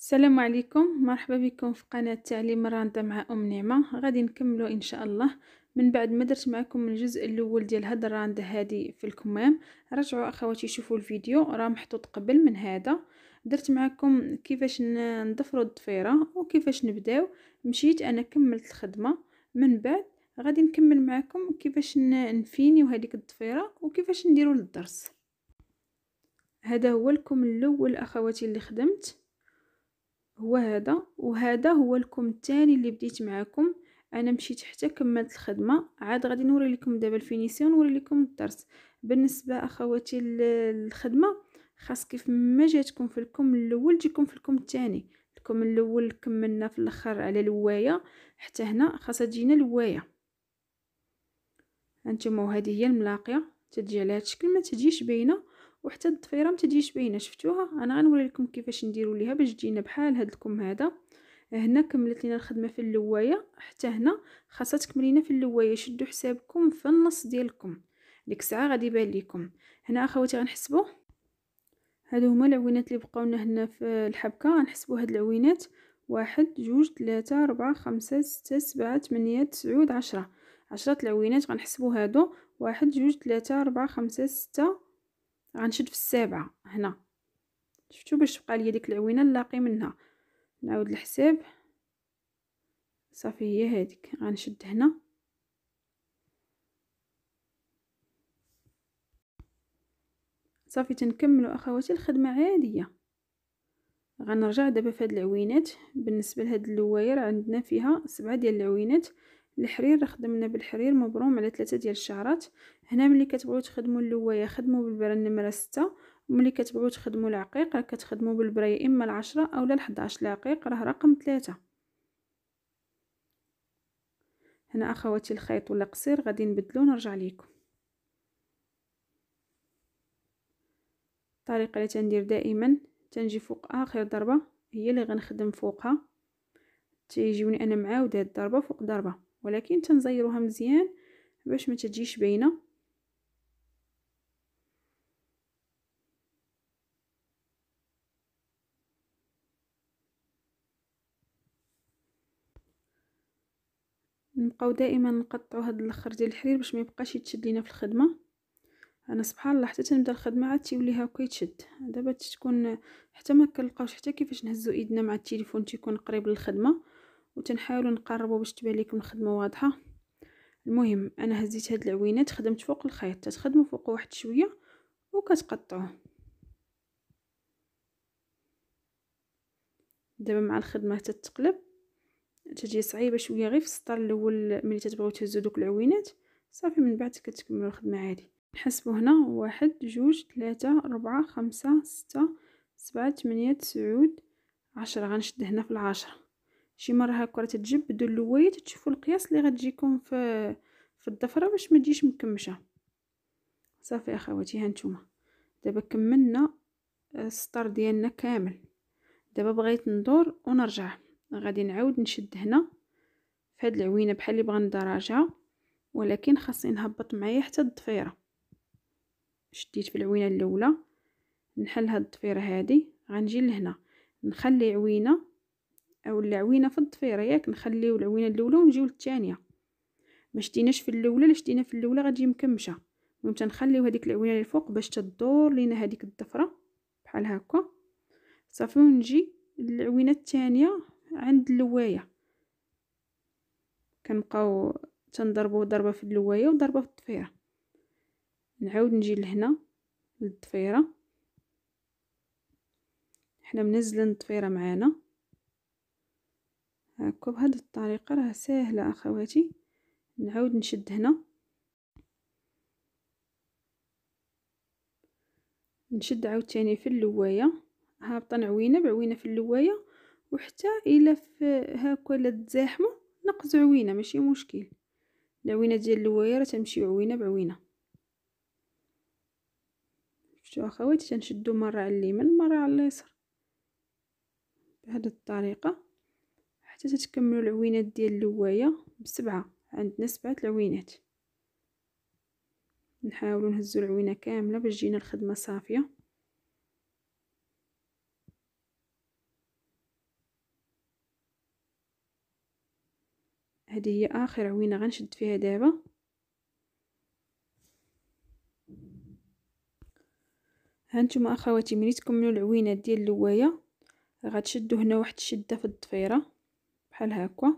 السلام عليكم مرحبا بكم في قناة تعليم راندا مع أم نعمة غادي نكملو إن شاء الله من بعد ما درت معكم الجزء الأول ديال هاد الراندا هادي في الكمام رجعوا أخواتي شوفوا الفيديو راه محطوط قبل من هذا درت معكم كيفاش نضفروا الضفيرة وكيفاش نبداو مشيت أنا كملت الخدمة من بعد غادي نكمل معكم كيفاش نفينيو هذيك الضفيرة وكيفاش نديرو للدرس هذا هو الكم الأول أخواتي اللي خدمت هو هذا وهذا هو الكم الثاني اللي بديت معكم انا مشيت حتى كملت الخدمه عاد غادي نوري لكم دابا الفينيسيون نوري لكم الدرس بالنسبه اخواتي الخدمه خاص كيف ما جاتكم في الكم الاول تجيكم في الكم الثاني الكم الاول كملنا في الاخر على الوايه حتى هنا خاصها تجينا الوايه هانتوما هذه هي الملاقيه تجي على هذا الشكل ما تجيش باينه وحتى الضفيره ما تجيش باينه شفتوها انا غنوري لكم كيفاش نديروا ليها باش تجينا بحال هاد الكم هذا هنا كملت لينا الخدمه في اللوايه حتى هنا خاصها تكملينا في اللوايه شدوا حسابكم في النص ديالكم ديك الساعه غادي يبان لكم هنا اخواتي غنحسبوا هادو هما العوينات اللي بقاو لنا هنا في الحبكه غنحسبوا هاد العوينات واحد جوج ثلاثة أربعة خمسة ستة سبعة ثمانية تسعود عشرة عشرة العوينات غنحسبوا هادو واحد جوج ثلاثة أربعة خمسة ستة غنشد في السابعه هنا شفتوا باش تبقى ليا ديك العوينه نلاقي منها نعاود الحساب صافي هي هذيك غنشد هنا صافي تنكملوا اخواتي الخدمه عاديه غنرجع دابا في هاد العوينات بالنسبه لهاد اللواير عندنا فيها سبعه ديال العوينات الحرير خدمنا بالحرير مبروم على ثلاثة ديال الشعرات هنا ملي كتبغيو تخدموا اللوايه خدموا بالبره النمره 6 وملي كتبغيو تخدموا العقيق راه كتخدموا بالبره يا اما العشرة اولا ال11 العقيق راه رقم ثلاثة هنا اخواتي الخيط ولا قصير غادي نبدلو نرجع ليكم الطريقه اللي تندير دائما تنجي فوق اخر ضربه هي اللي غنخدم فوقها تيجيوني انا معاوده الضربه فوق ضربه ولكن تنزيروها مزيان باش ما تجيش باينه نبقاو دائما نقطعو هاد الاخر ديال الحرير باش ما يبقاش يتشد لينا في الخدمه انا سبحان الله حتى تنبدا الخدمه عاد تيولي هاكا يتشد دابا تكون حتى ما كنلقاوش حتى كيفاش نهزو ايدنا مع التليفون تيكون قريب للخدمه وتنحاولوا نقربوا باش تبان لكم الخدمه واضحه المهم انا هزيت هاد العوينات خدمت فوق الخيط تخدموا فوق واحد شويه وكتقطعوه دابا مع الخدمه تتقلب تجي صعيبه شويه غير في السطر الاول ملي تبغيو تهزوا دوك العوينات صافي من بعد كتكملوا الخدمه عادي نحسبوا هنا واحد جوج ثلاثة أربعة خمسة ستة سبعة ثمانية تسعود عشرة غنشد هنا في العشرة شي مره هكا راه تتجبدوا اللويات تشوفوا القياس اللي غتجيكم في في الضفره باش ما تجيش مكمشه صافي اخواتي ها نتوما دابا كملنا آه، السطر ديالنا كامل دابا بغيت ندور ونرجع غادي نعاود نشد هنا في هاد العوينه بحال اللي بغا ندراجها ولكن خاصني نهبط معايا حتى الضفيره شديت في العوينه الاولى نحل هاد الضفيره هادي غنجي لهنا نخلي عوينه او العوينه في الضفيره ياك نخليو العوينه الاولى ونجيو للثانيه ما شديناش في الاولى لا شدينا في الاولى غادي مكمشه المهم تنخليو هذيك العوينه اللي الفوق باش تدور لينا هذيك الضفره بحال هكا صافي ونجي للعوينه الثانيه عند اللوايه كنبقاو تنضربو ضربه في اللوايه وضربه في الضفيره نعاود نجي لهنا للضفيره حنا منزلين الضفيره معانا هكا بهاد الطريقه راه ساهله اخواتي نعاود نشد هنا نشد عاوتاني في اللوايه هابطه عوينه بعوينه في اللوايه وحتى الا في هاكا لا تزاحمه نقز عوينه ماشي مشكل العوينه ديال اللوايه راه تمشي عوينه بعوينه شوفوا اخواتي تنشدوا مره على اليمين مره على اليسار بهذه الطريقه حتى تتكملوا العوينات ديال اللوايه بسبعه عندنا سبعه العوينات نحاولوا نهزوا العوينه كامله باش تجينا الخدمه صافيه هذه هي اخر عوينه غنشد فيها دابا هانتوما اخواتي ملي تكملوا العوينات ديال اللوايه غتشدوا هنا واحد الشده في الضفيره بحال هكا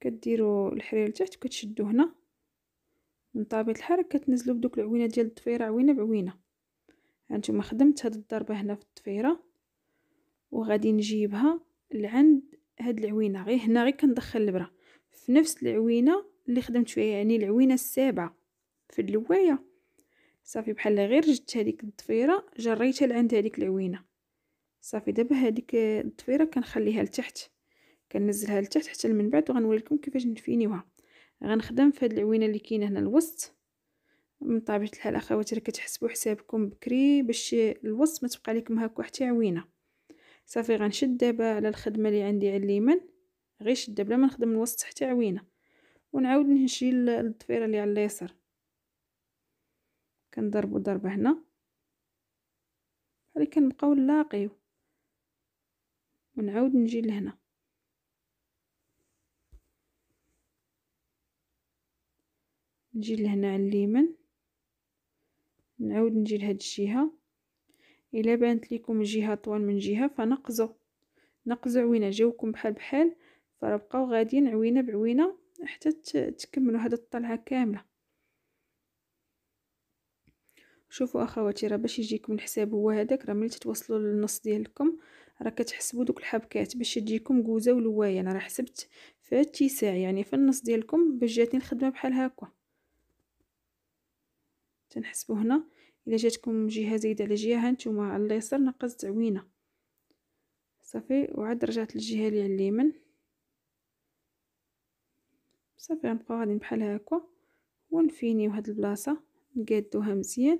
كديروا الحرير لتحت وكتشدوا هنا من طبيعه الحال كتنزلوا بدوك العوينه ديال الضفيره عوينه بعوينه هانتوما خدمت هاد الضربه هنا في الضفيره وغادي نجيبها لعند هاد العوينه غير هنا غير كندخل الابره في نفس العوينه اللي خدمت فيها يعني العوينه السابعه في اللوايه صافي بحال غير جبت هذيك الضفيره جريتها لعند هذيك العوينه صافي دابا هذيك الضفيره كنخليها لتحت كنزلها لتحت حتى من بعد وغنوريكم كيفاش نفينيوها غنخدم في هاد العوينه اللي كاينه هنا الوسط من طبيعه الحال اخواتي راه كتحسبوا حسابكم بكري باش الوسط ما تبقى لكم هكا حتى عوينه صافي غنشد دابا على الخدمه اللي عندي على اليمين غير شده بلا ما نخدم الوسط حتى عوينه ونعاود نشيل الضفيره اللي على اليسار كنضربوا ضربه هنا بحال كنبقاو نلاقيو ونعاود نجي لهنا نجي لهنا على اليمين نعاود نجي لهاد الجهه الا بانت لكم جهه طوال من جهه فنقزو نقزو عوينه جاوكم بحال بحال فراه بقاو غاديين عوينه بعوينه حتى تكملوا هاد الطلعه كامله شوفوا اخواتي راه باش يجيكم الحساب هو هذاك راه ملي تتوصلوا للنص ديالكم راه كتحسبوا دوك الحبكات باش تجيكم كوزه ولوايه انا راه حسبت في اتساع يعني في النص ديالكم باش جاتني الخدمه بحال هكا تنحسبو هنا الا جاتكم جهه زايده على جهه هانتوما على اليسار ناقص تعوينه صافي وعاد رجعت للجهه اللي على اليمين صافي غنبقاو غاديين بحال هكا ونفينيو هاد البلاصه نقادوها مزيان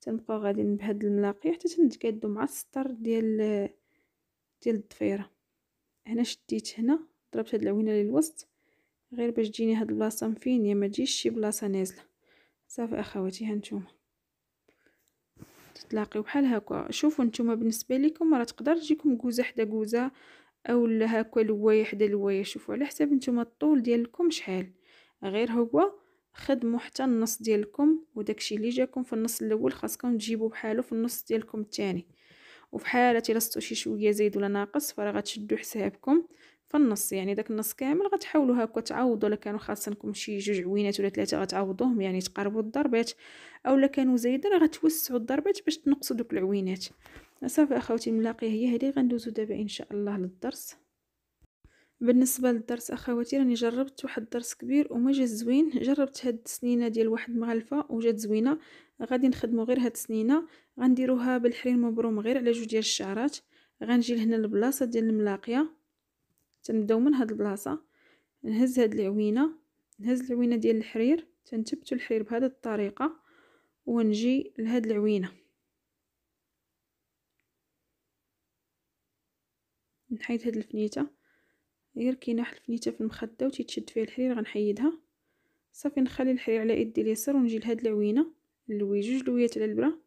تنبقاو غاديين بهاد الملاقي حتى تنتقادو مع السطر ديال ديال الضفيره هنا شديت هنا ضربت هاد العوينه للوسط غير باش تجيني هاد البلاصه مفينيه ما تجيش شي بلاصه نازله صافي اخواتي هانتوما تتلاقيو بحال هكا شوفوا نتوما بالنسبه لكم راه تقدر تجيكم كوزه حدا كوزه اولا هكا لوايه حدا لوايه شوفوا على حساب نتوما الطول ديالكم شحال غير هو خدموا حتى النص ديالكم وداكشي اللي جاكم في النص الاول خاصكم تجيبوا بحالو في النص ديالكم الثاني وفي حاله الا شي شويه زايد ولا ناقص فراه غتشدوا حسابكم فالنص يعني داك النص كامل غتحاولوا هكا تعوضوا الا كانوا خاصنكم شي جوج عوينات ولا ثلاثه غتعوضوهم يعني تقربوا الضربات او الا كانوا زايدين راه غتوسعوا الضربات باش تنقصوا دوك العوينات صافي اخوتي ملاقيه هي هذه غندوزو دابا ان شاء الله للدرس بالنسبه للدرس اخواتي راني جربت واحد الدرس كبير وما جا زوين جربت هاد السنينه ديال واحد مغلفه وجات زوينه غادي نخدمو غير هاد السنينه غنديروها بالحرير مبروم غير على جوج ديال الشعرات غنجي لهنا للبلاصه ديال الملاقيه تنبداو من هاد البلاصه نهز هاد العوينه نهز العوينه ديال الحرير تنتبتو الحرير بهاد الطريقه ونجي لهاد العوينه نحيد هاد الفنيته غير كيناح الفنيته في المخده وتيتشد فيها الحرير غنحيدها صافي نخلي الحرير على يدي اليسار ونجي لهاد العوينه نلوي جوج لويات على البره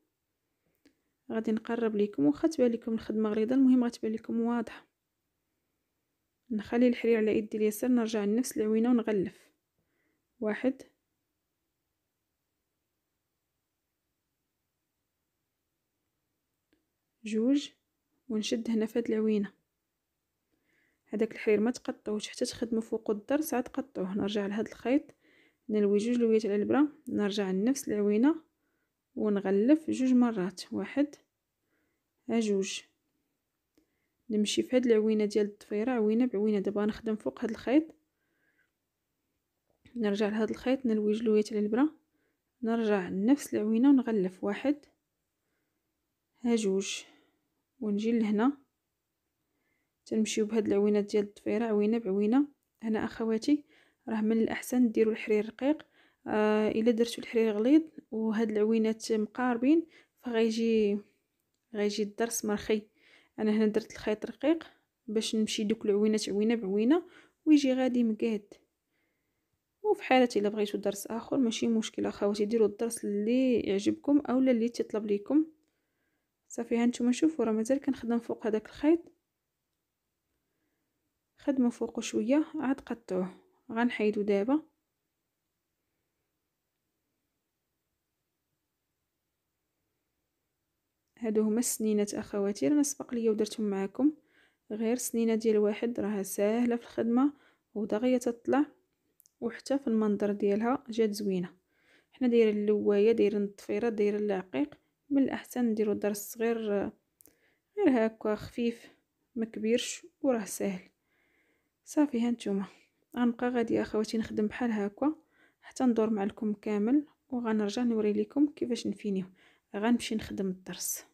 غادي نقرب لكم واخا تبان لكم الخدمه غريضه المهم غتبان لكم واضحه نخلي الحرير على يدي اليسار نرجع لنفس العوينة ونغلف واحد جوج ونشد هنا في هاد العوينة هداك الحرير ما تقطعوش حتى تخدموا فوق الدرس ساعة تقطعوه نرجع لهاد الخيط نلوي جوج لويات على البرا نرجع لنفس العوينة ونغلف جوج مرات واحد جوج نمشي في هاد العوينه ديال الضفيره عوينه بعوينه دابا غنخدم فوق هاد الخيط نرجع لهاد الخيط نلوي جلويه على البرا نرجع لنفس العوينه ونغلف واحد ها جوج ونجي لهنا تنمشيو بهاد العوينه ديال الضفيره عوينه بعوينه هنا اخواتي راه من الاحسن ديروا الحرير رقيق آه الا درتو الحرير غليظ وهاد العوينات مقاربين فغيجي غيجي الدرس مرخي انا هنا درت الخيط رقيق باش نمشي دوك العوينات عوينه بعوينه ويجي غادي مقاد وفي حاله الا بغيتو درس اخر ماشي مشكل اخواتي ديروا الدرس اللي يعجبكم اولا اللي تطلب ليكم صافي ها نتوما شوفوا راه مازال كنخدم فوق هذاك الخيط خدمه فوقو شويه عاد قطعوه غنحيدو دابا هادو هما السنينات اخواتي انا سبق ليا ودرتهم معاكم غير سنينه ديال واحد راها ساهله في الخدمه ودغيا تطلع وحتى في المنظر ديالها جات زوينه حنا دايرين اللوايه دايرين الضفيره دايرين العقيق من الاحسن نديرو درس صغير غير هكا خفيف ما كبيرش وراه ساهل صافي هانتوما غنبقى غادي اخواتي نخدم بحال هكا حتى ندور معكم كامل وغنرجع نوري لكم كيفاش نفينيو غنمشي نخدم الدرس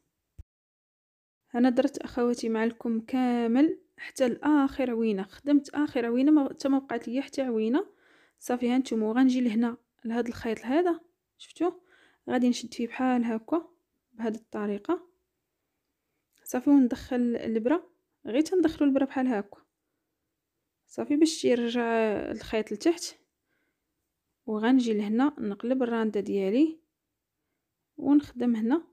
انا درت اخواتي الكم كامل حتى لاخر عوينه خدمت اخر عوينه ما حتى ما بقات ليا حتى عوينه صافي هانتوما وغنجي لهنا لهاد الخيط هذا شفتوه غادي نشد فيه بحال هكا بهاد الطريقه صافي وندخل الابره غير تندخلوا البره بحال هكا صافي باش يرجع الخيط لتحت وغنجي لهنا نقلب الرانده ديالي ونخدم هنا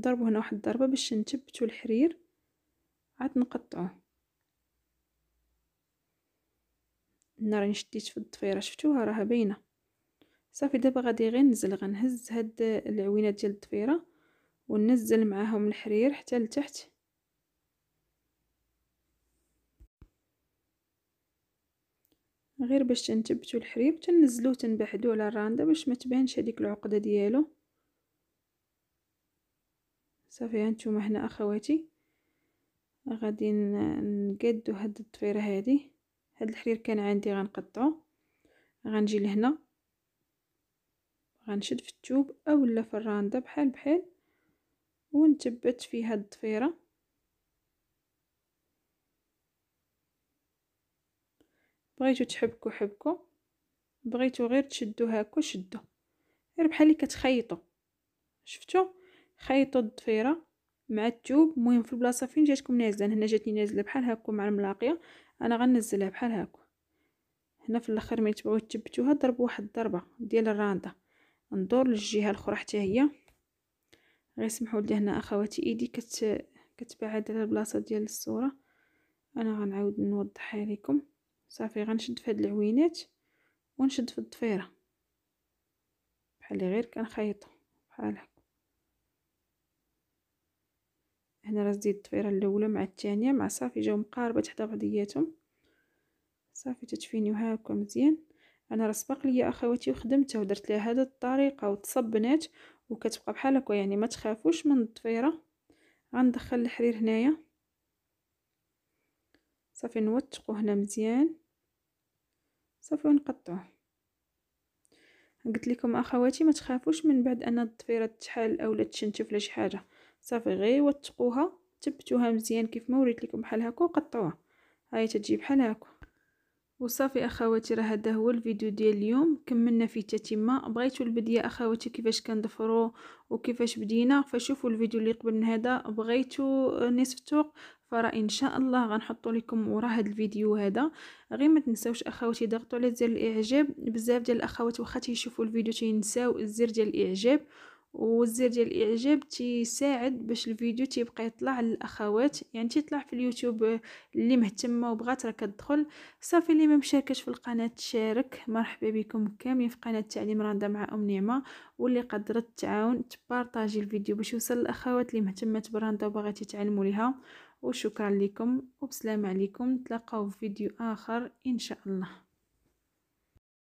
ضربوا هنا واحد الضربه باش نثبتوا الحرير عاد نقطعوه هنا راني شديت في الضفيره شفتوها راها باينه صافي دابا غادي غير نزل غنهز هاد العوينات ديال الضفيره وننزل معاهم الحرير حتى لتحت غير باش تنثبتو الحرير تنزلوه تنبحدو على الراندا باش ما تبانش هذيك العقده ديالو صافي هانتوما هنا اخواتي غادي نقادو هاد الضفيره هادي هاد الحرير كان عندي غنقطعو غنجي لهنا غنشد في التوب اولا في الرانده بحال بحال ونثبت في هاد الضفيره بغيتو تحبكو حبكو بغيتو غير تشدو هاكو شدو غير بحال اللي كتخيطو شفتو خيطوا الضفيره مع التوب المهم في البلاصه فين جاتكم نازله هنا جاتني نازله بحال هكا مع الملاقيه انا غنزلها بحال هكا هنا في الاخر ملي تبغيو تثبتوها ضربوا واحد الضربه ديال الرانده ندور للجهه الاخرى حتى هي غير سمحوا لي هنا اخواتي ايدي كت كتبعد على البلاصه ديال الصوره انا غنعاود نوضحها لكم صافي غنشد في هاد العوينات ونشد في الضفيره بحال غير كنخيطو بحال هكا هنا راه زيد الطفيره الاولى مع الثانيه مع صافي جاو مقاربه حدا بعضياتهم صافي تتفينيو هاكا مزيان انا راه سبق ليا اخواتي وخدمتها ودرت لها هذه الطريقه وتصبنات وكتبقى بحال هكا يعني ما تخافوش من الطفيره غندخل الحرير هنايا صافي نوثقو هنا مزيان صافي ونقطعوه قلت لكم اخواتي ما تخافوش من بعد ان الطفيره تحل اولا تشنتف ولا شي حاجه صافي غير وثقوها ثبتوها مزيان كيف ما وريت لكم بحال هكا وقطعوها هاي تجي بحال هكا وصافي اخواتي راه هذا هو الفيديو ديال اليوم كملنا فيه التتمه بغيتو البديه اخواتي كيفاش كندفرو وكيفاش بدينا فشوفوا الفيديو اللي قبل من هذا بغيتو نصف الثوق فراه ان شاء الله غنحطوا لكم ورا هذا الفيديو هذا غير ما تنساوش اخواتي ضغطوا على زر الاعجاب بزاف ديال الاخوات واخا تيشوفوا الفيديو تينساو الزر ديال الاعجاب والزر ديال الاعجاب تيساعد باش الفيديو تيبقى يطلع للاخوات يعني تيطلع في اليوتيوب اللي مهتمه وبغات راه كتدخل صافي اللي ما مشاركش في القناه تشارك مرحبا بكم كاملين في قناه تعليم راندا مع ام نعمه واللي قدرت تعاون تبارطاجي الفيديو باش يوصل للاخوات اللي مهتمه براندا وباغات يتعلموا ليها وشكرا لكم وبسلام عليكم نتلاقاو في فيديو اخر ان شاء الله